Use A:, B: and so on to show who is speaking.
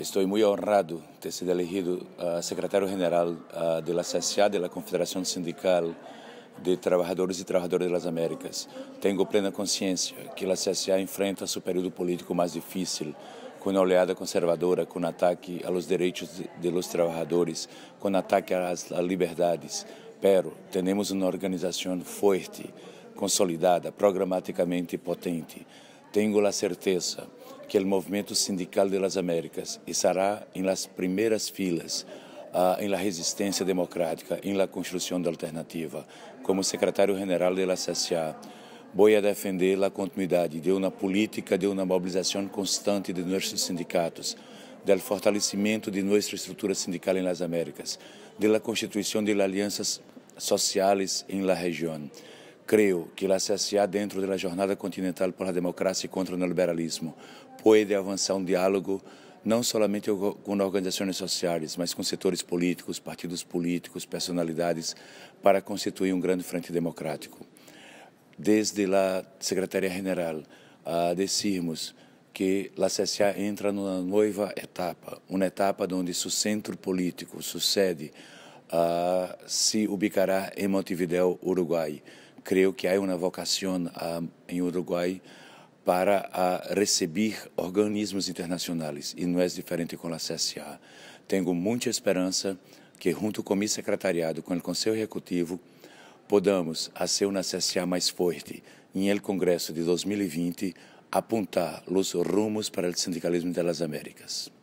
A: Estou muito honrado de ser elegido uh, ah, secretário-geral uh, ah, da CSA, da Confederação Sindical de Trabalhadores e Trabalhadoras das Américas. Tenho plena consciência que a CSA enfrenta seu período político mais difícil, com uma oleada conservadora, com ataque aos direitos de, trabalhadores, com ataque às, às liberdades. Pero, temos uma organização forte, consolidada, programaticamente potente. Tenho a certeza que o movimento sindical de las Américas estará em las primeiras filas uh, ah, em la resistência democrática, em la construção da alternativa. Como secretário-geral de la CSA, vou a defender a continuidade de uma política de uma mobilização constante de nossos sindicatos, do fortalecimento de nossa estrutura sindical em las Américas, de la constituição de alianças sociais em la região. Creio que a CSA, dentro da Jornada Continental pela Democracia e contra o Neoliberalismo, pode avançar um diálogo não somente com organizações sociais, mas com setores políticos, partidos políticos, personalidades, para constituir um grande frente democrático. Desde a Secretaria-General, a decimos que a CSA entra numa nova etapa, uma etapa onde o centro político, sucede, uh, ah, se ubicará em Montevideo, Uruguai creio que há uma vocação ah, em Uruguai para uh, receber organismos internacionais e não é diferente com a CSA. Tenho muita esperança que, junto com o meu secretariado, com o Conselho Executivo, podamos fazer uma CSA mais forte em el Congresso de 2020 apontar os rumos para o sindicalismo das Américas.